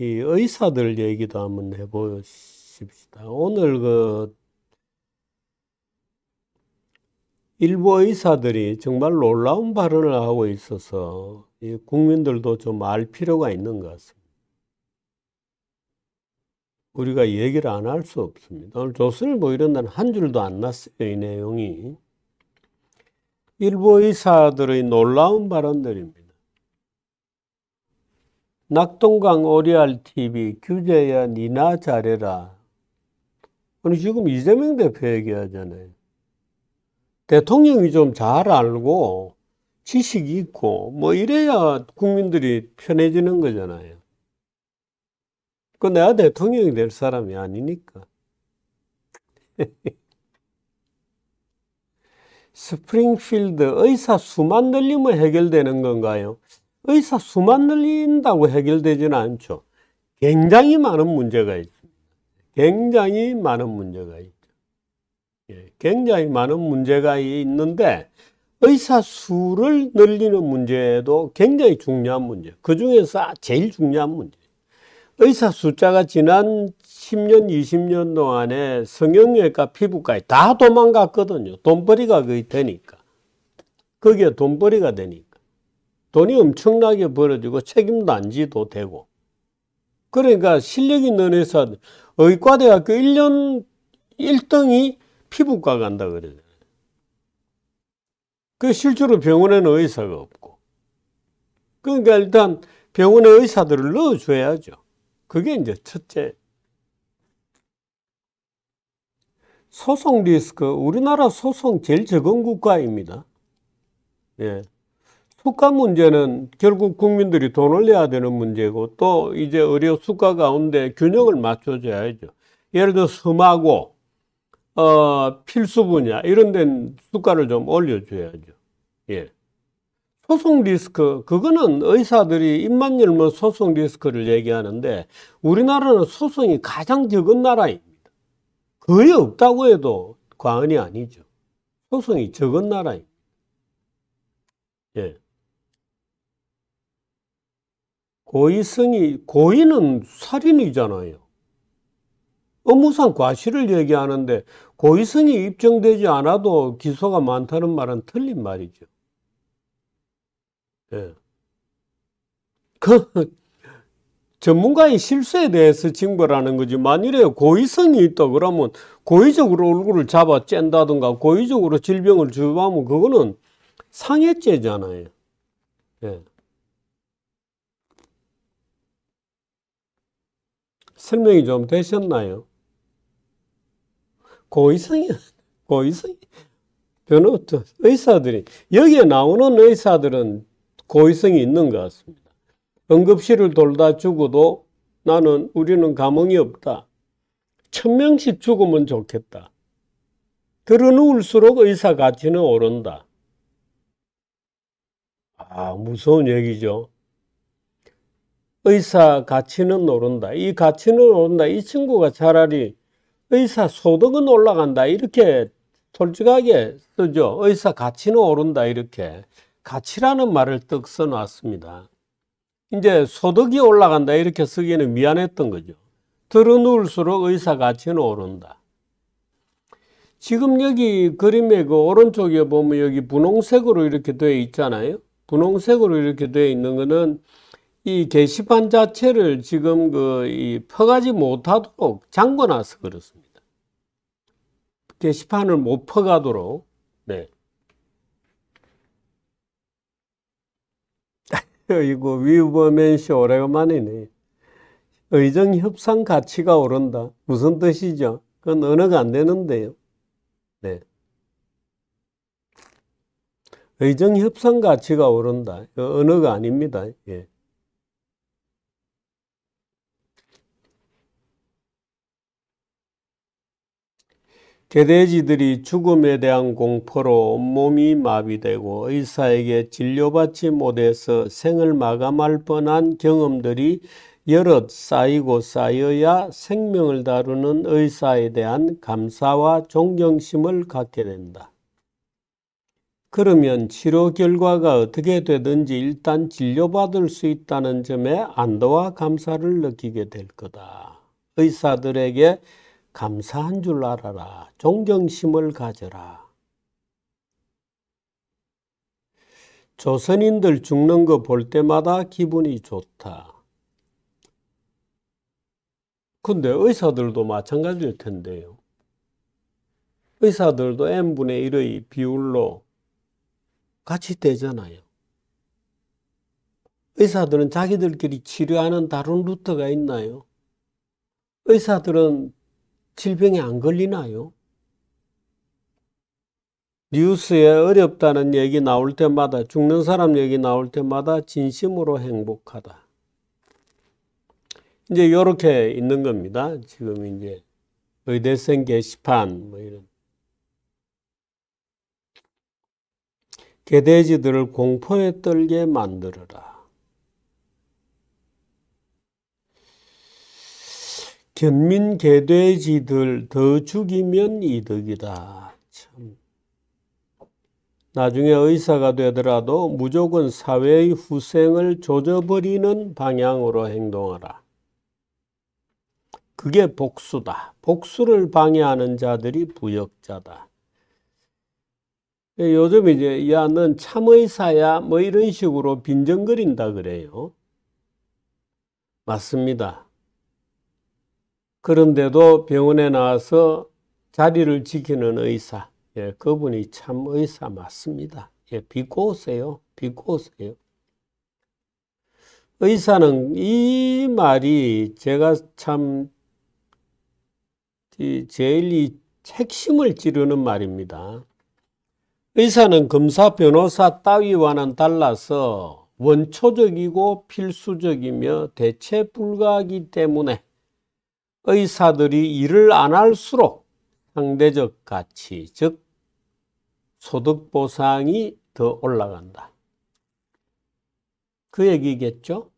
이 의사들 얘기도 한번 해보십시다. 오늘 그 일부 의사들이 정말 놀라운 발언을 하고 있어서 국민들도 좀 알 필요가 있는 것 같습니다. 우리가 얘기를 안 할 수 없습니다. 오늘 조선일보 뭐 이런 데는 한 줄도 안 났어요, 이 내용이. 일부 의사들의 놀라운 발언들입니다. 낙동강 오리알 TV 규제야 니나 잘해라. 아니 지금 이재명 대표 얘기하잖아요. 대통령이 좀 잘 알고 지식이 있고 뭐 이래야 국민들이 편해지는 거잖아요. 그 내가 대통령이 될 사람이 아니니까. 스프링필드 의사 수만 늘리면 해결되는 건가요? 의사 수만 늘린다고 해결되지는 않죠. 굉장히 많은 문제가 있습 굉장히 많은 문제가 있죠. 예, 굉장히 많은 문제가 있는데 의사 수를 늘리는 문제도 굉장히 중요한 문제. 그 중에서 제일 중요한 문제. 의사 숫자가 지난 10년, 20년 동안에 성형외과, 피부과에 다 도망갔거든요. 돈벌이가 거의 되니까. 거기에 돈벌이가 되니까. 돈이 엄청나게 벌어지고 책임도 안 지도 되고. 그러니까 실력 있는 회사, 의과대학교 1년 1등이 피부과 간다 그러잖아요. 그 실제로 병원에는 의사가 없고. 그러니까 일단 병원에 의사들을 넣어줘야죠. 그게 이제 첫째. 소송 리스크, 우리나라 소송 제일 적은 국가입니다. 예. 수가 문제는 결국 국민들이 돈을 내야 되는 문제고 또 이제 의료 수가 가운데 균형을 맞춰줘야죠. 예를 들어 섬하고 어, 필수 분야 이런 데는 수가를 좀 올려줘야죠. 예. 소송 리스크 그거는 의사들이 입만 열면 소송 리스크를 얘기하는데 우리나라는 소송이 가장 적은 나라입니다. 거의 없다고 해도 과언이 아니죠. 소송이 적은 나라입니다. 예. 고의성이, 고의는 살인이잖아요. 업무상 과실을 얘기하는데 고의성이 입증되지 않아도 기소가 많다는 말은 틀린 말이죠. 예. 그, 전문가의 실수에 대해서 징벌하는 거지. 만일에 고의성이 있다 그러면 고의적으로 얼굴을 잡아 쨘다든가 고의적으로 질병을 주도하면 그거는 상해죄잖아요. 예. 설명이 좀 되셨나요? 고의성이, 고의성이 변호사, 의사들이, 여기에 나오는 의사들은 고의성이 있는 것 같습니다. 응급실을 돌다 죽어도 나는, 우리는 감흥이 없다. 천 명씩 죽으면 좋겠다. 들어 누울수록 의사 가치는 오른다. 아, 무서운 얘기죠. 의사 가치는 오른다. 이 가치는 오른다. 이 친구가 차라리 의사 소득은 올라간다. 이렇게 솔직하게 쓰죠. 의사 가치는 오른다. 이렇게. 가치라는 말을 떡 써놨습니다. 이제 소득이 올라간다. 이렇게 쓰기에는 미안했던 거죠. 들어누울수록 의사 가치는 오른다. 지금 여기 그림의 그 오른쪽에 보면 여기 분홍색으로 이렇게 되어 있잖아요. 분홍색으로 이렇게 되어 있는 거는 이 게시판 자체를 지금 그 퍼가지 못하도록 잠궈놔서 그렇습니다. 게시판을 못 퍼가도록 네. 이거 위버맨씨 오래간만이네. 의정 협상 가치가 오른다. 무슨 뜻이죠? 그건 언어가 안 되는데요. 네. 의정 협상 가치가 오른다. 그 언어가 아닙니다. 예. 개돼지들이 죽음에 대한 공포로 온몸이 마비되고 의사에게 진료받지 못해서 생을 마감할 뻔한 경험들이 여럿 쌓이고 쌓여야 생명을 다루는 의사에 대한 감사와 존경심을 갖게 된다. 그러면 치료 결과가 어떻게 되든지 일단 진료받을 수 있다는 점에 안도와 감사를 느끼게 될 거다. 의사들에게 감사한 줄 알아라. 존경심을 가져라. 조선인들 죽는 거 볼 때마다 기분이 좋다. 근데 의사들도 마찬가지일 텐데요. 의사들도 n분의 1의 비율로 같이 되잖아요. 의사들은 자기들끼리 치료하는 다른 루트가 있나요? 의사들은 질병에 안 걸리나요? 뉴스에 어렵다는 얘기 나올 때마다 죽는 사람 얘기 나올 때마다 진심으로 행복하다. 이제 이렇게 있는 겁니다. 지금 이제 의대생 게시판 뭐 이런 개돼지들을 공포에 떨게 만들어라. 견민 개돼지들 더 죽이면 이득이다. 참. 나중에 의사가 되더라도 무조건 사회의 후생을 조져버리는 방향으로 행동하라. 그게 복수다. 복수를 방해하는 자들이 부역자다. 요즘 이제 야넌 참의사야 뭐 이런 식으로 빈정거린다 그래요. 맞습니다. 그런데도 병원에 나와서 자리를 지키는 의사, 예, 그분이 참 의사 맞습니다. 예, 비꼬 오세요. 비꼬 오세요. 의사는 이 말이 제가 참 제일 이 핵심을 찌르는 말입니다. 의사는 검사, 변호사 따위와는 달라서 원초적이고 필수적이며 대체 불가하기 때문에 의사들이 일을 안 할수록 상대적 가치, 즉 소득 보상이 더 올라간다. 그 얘기겠죠?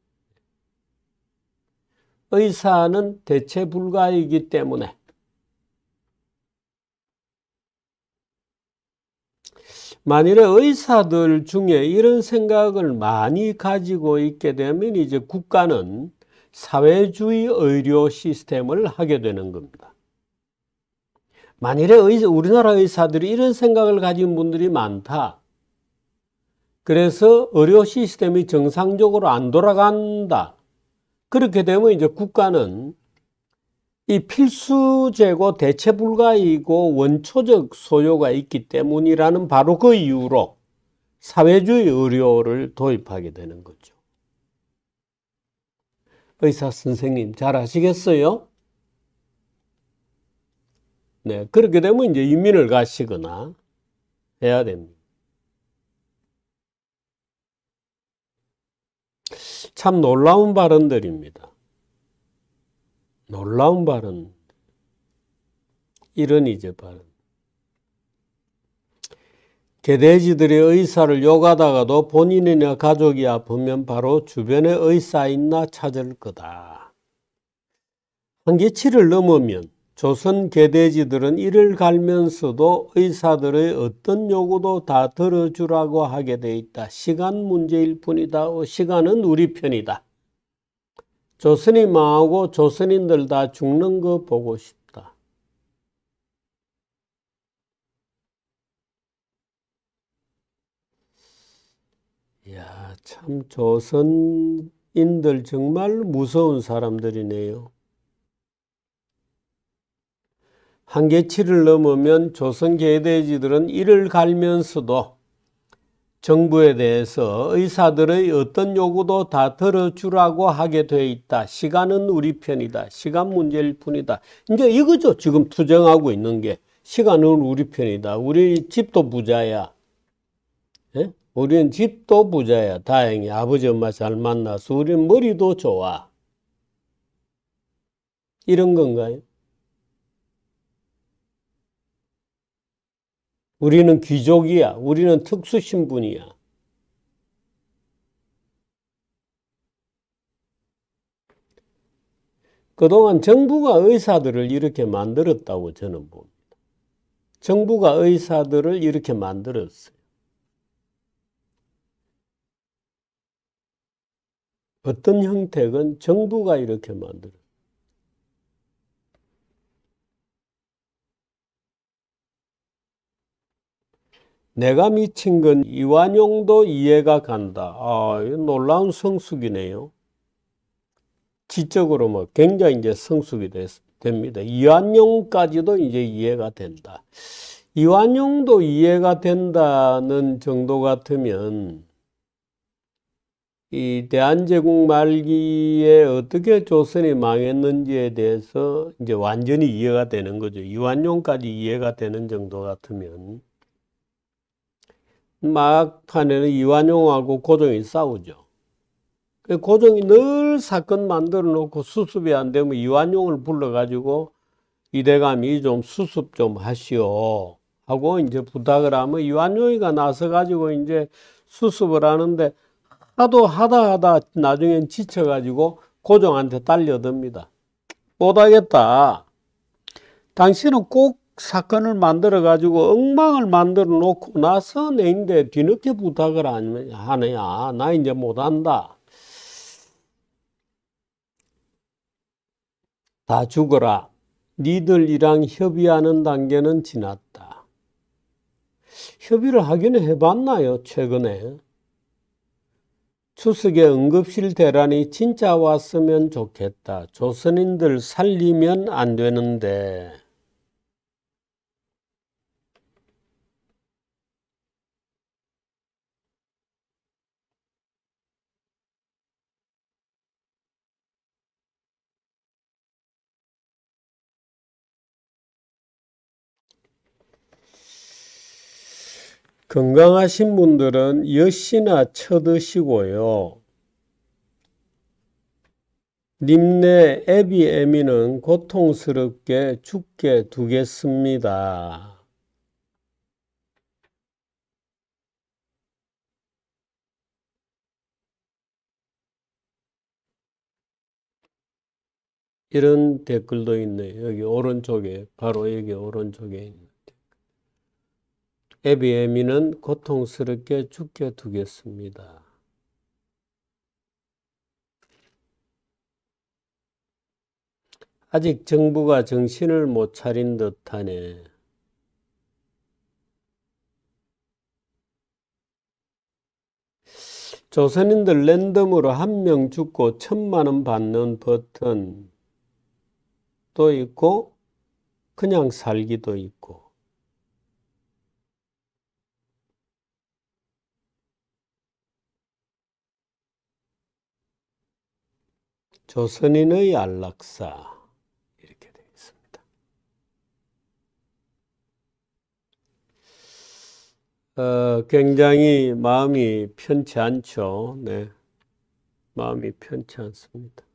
의사는 대체 불가이기 때문에 만일에 의사들 중에 이런 생각을 많이 가지고 있게 되면 이제 국가는 사회주의 의료 시스템을 하게 되는 겁니다. 만일에 의사, 우리나라 의사들이 이런 생각을 가진 분들이 많다. 그래서 의료 시스템이 정상적으로 안 돌아간다. 그렇게 되면 이제 국가는 이 필수재고 대체 불가이고 원초적 소요가 있기 때문이라는 바로 그 이유로 사회주의 의료를 도입하게 되는 거죠. 의사 선생님 잘 아시겠어요? 네, 그렇게 되면 이제 유민을 가시거나 해야 됩니다. 참 놀라운 발언들입니다. 놀라운 발언. 이런 이제 발언. 개돼지들의 의사를 욕하다가도 본인이나 가족이 아프면 바로 주변에 의사 있나 찾을 거다. 한계치를 넘으면 조선 개돼지들은 이를 갈면서도 의사들의 어떤 요구도 다 들어주라고 하게 돼 있다. 시간 문제일 뿐이다. 어, 시간은 우리 편이다. 조선이 망하고 조선인들 다 죽는 거 보고 싶다. 이야, 참 조선인들 정말 무서운 사람들이네요. 한계치를 넘으면 조선 계대지들은 이를 갈면서도 정부에 대해서 의사들의 어떤 요구도 다 들어주라고 하게 돼 있다. 시간은 우리 편이다. 시간 문제일 뿐이다. 이제 이거죠. 지금 투쟁하고 있는 게. 시간은 우리 편이다. 우리 집도 부자야. 우리는 집도 부자야. 다행히 아버지 엄마 잘 만나서 우리 머리도 좋아. 이런 건가요? 우리는 귀족이야. 우리는 특수신분이야. 그동안 정부가 의사들을 이렇게 만들었다고 저는 봅니다. 정부가 의사들을 이렇게 만들었어요. 어떤 형태건 정부가 이렇게 만들어. 내가 미친 건 이완용도 이해가 간다. 아, 놀라운 성숙이네요. 지적으로 뭐 굉장히 이제 성숙이 됐, 됩니다. 이완용까지도 이제 이해가 된다. 이완용도 이해가 된다는 정도 같으면 이 대한제국 말기에 어떻게 조선이 망했는지에 대해서 이제 완전히 이해가 되는 거죠. 이완용까지 이해가 되는 정도 같으면 막판에는 이완용하고 고종이 싸우죠. 그 고종이 늘 사건 만들어 놓고 수습이 안 되면 이완용을 불러가지고 이대감이 좀 수습 좀 하시오 하고 이제 부탁을 하면 이완용이가 나서가지고 이제 수습을 하는데 하도 하다 하다 나중엔 지쳐가지고 고종한테 달려듭니다. 못하겠다. 당신은 꼭 사건을 만들어가지고 엉망을 만들어 놓고 나서 내인데 뒤늦게 부탁을 하느냐. 나 이제 못한다. 다 죽어라. 니들이랑 협의하는 단계는 지났다. 협의를 하기는 해봤나요, 최근에? 추석에 응급실 대란이 진짜 왔으면 좋겠다. 조선인들 살리면 안 되는데. 건강하신 분들은 엿이나 쳐드시고요. 님네 에비에미는 고통스럽게 죽게 두겠습니다. 이런 댓글도 있네요. 여기 오른쪽에, 바로 여기 오른쪽에 에비에미는 고통스럽게 죽여 두겠습니다. 아직 정부가 정신을 못 차린 듯하네. 조선인들 랜덤으로 한 명 죽고 천만 원 받는 버튼도 있고 그냥 살기도 있고 조선인의 안락사 이렇게 되어 있습니다. 어, 굉장히 마음이 편치 않죠. 네. 마음이 편치 않습니다.